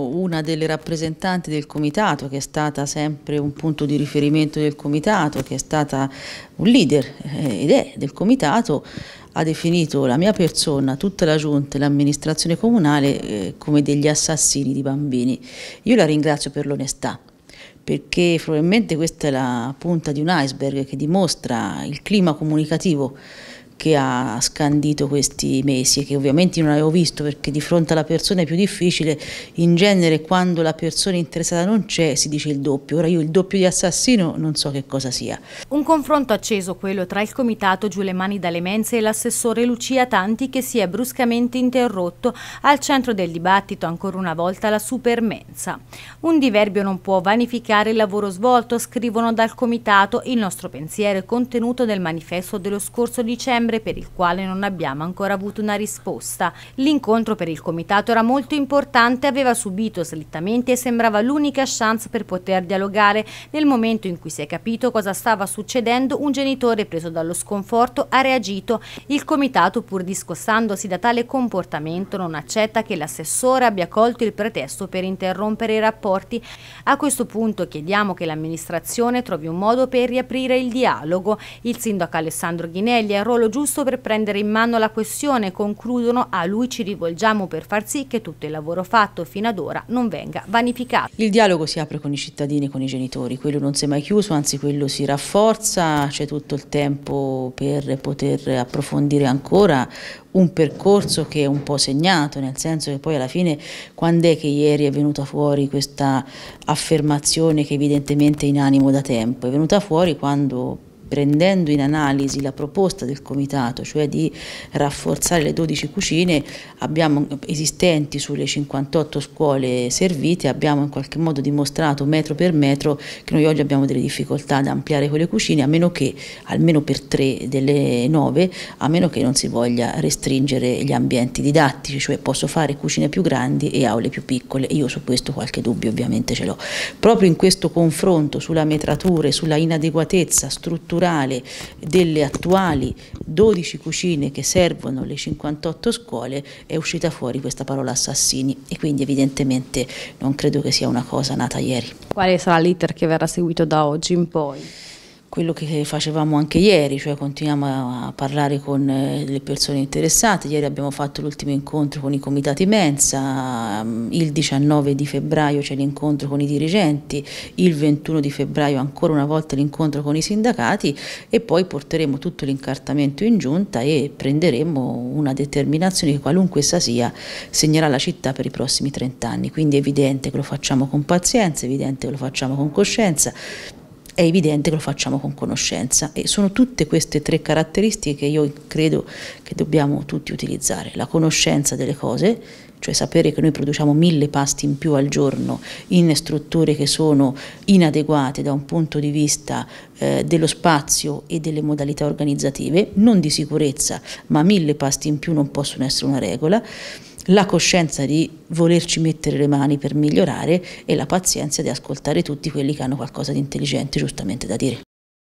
Una delle rappresentanti del comitato che è stata sempre un punto di riferimento del comitato, che è stata un leader eh, ed è del comitato, ha definito la mia persona, tutta la giunta e l'amministrazione comunale eh, come degli assassini di bambini. Io la ringrazio per l'onestà perché probabilmente questa è la punta di un iceberg che dimostra il clima comunicativo che ha scandito questi mesi e che ovviamente non avevo visto perché di fronte alla persona è più difficile, in genere quando la persona interessata non c'è si dice il doppio, ora io il doppio di assassino non so che cosa sia. Un confronto acceso quello tra il comitato Giù le mani dalle menze e l'assessore Lucia Tanti che si è bruscamente interrotto al centro del dibattito ancora una volta la supermensa. Un diverbio non può vanificare il lavoro svolto, scrivono dal comitato, il nostro pensiero è contenuto nel manifesto dello scorso dicembre settembre per il quale non abbiamo ancora avuto una risposta. L'incontro per il comitato era molto importante, aveva subito slittamenti e sembrava l'unica chance per poter dialogare. Nel momento in cui si è capito cosa stava succedendo, un genitore preso dallo sconforto ha reagito. Il comitato, pur discostandosi da tale comportamento, non accetta che l'assessore abbia colto il pretesto per interrompere i rapporti. A questo punto chiediamo che l'amministrazione trovi un modo per riaprire il dialogo. Il sindaco Alessandro Ghinelli e Rolo giusto per prendere in mano la questione, concludono, a lui ci rivolgiamo per far sì che tutto il lavoro fatto fino ad ora non venga vanificato. Il dialogo si apre con i cittadini e con i genitori, quello non si è mai chiuso, anzi quello si rafforza, c'è tutto il tempo per poter approfondire ancora un percorso che è un po' segnato, nel senso che poi alla fine quando è che ieri è venuta fuori questa affermazione che evidentemente è in animo da tempo? È venuta fuori quando prendendo in analisi la proposta del comitato, cioè di rafforzare le 12 cucine abbiamo, esistenti sulle 58 scuole servite, abbiamo in qualche modo dimostrato metro per metro che noi oggi abbiamo delle difficoltà ad ampliare quelle cucine, a meno che, almeno per tre delle nove, a meno che non si voglia restringere gli ambienti didattici, cioè posso fare cucine più grandi e aule più piccole, io su questo qualche dubbio ovviamente ce l'ho. Proprio in questo confronto sulla metratura e sulla inadeguatezza strutturale strutturale delle attuali 12 cucine che servono le 58 scuole è uscita fuori questa parola assassini e quindi evidentemente non credo che sia una cosa nata ieri. Quale sarà l'iter che verrà seguito da oggi in poi? quello che facevamo anche ieri, cioè continuiamo a parlare con eh, le persone interessate. Ieri abbiamo fatto l'ultimo incontro con i comitati mensa, mm, il 19 di febbraio c'è l'incontro con i dirigenti, il 21 di febbraio ancora una volta l'incontro con i sindacati e poi porteremo tutto l'incartamento in giunta e prenderemo una determinazione che qualunque essa sia segnerà la città per i prossimi 30 anni. Quindi è evidente che lo facciamo con pazienza, è evidente che lo facciamo con coscienza è evidente che lo facciamo con conoscenza e sono tutte queste tre caratteristiche che io credo che dobbiamo tutti utilizzare, la conoscenza delle cose, cioè sapere che noi produciamo mille pasti in più al giorno in strutture che sono inadeguate da un punto di vista eh, dello spazio e delle modalità organizzative, non di sicurezza, ma mille pasti in più non possono essere una regola la coscienza di volerci mettere le mani per migliorare e la pazienza di ascoltare tutti quelli che hanno qualcosa di intelligente giustamente da dire.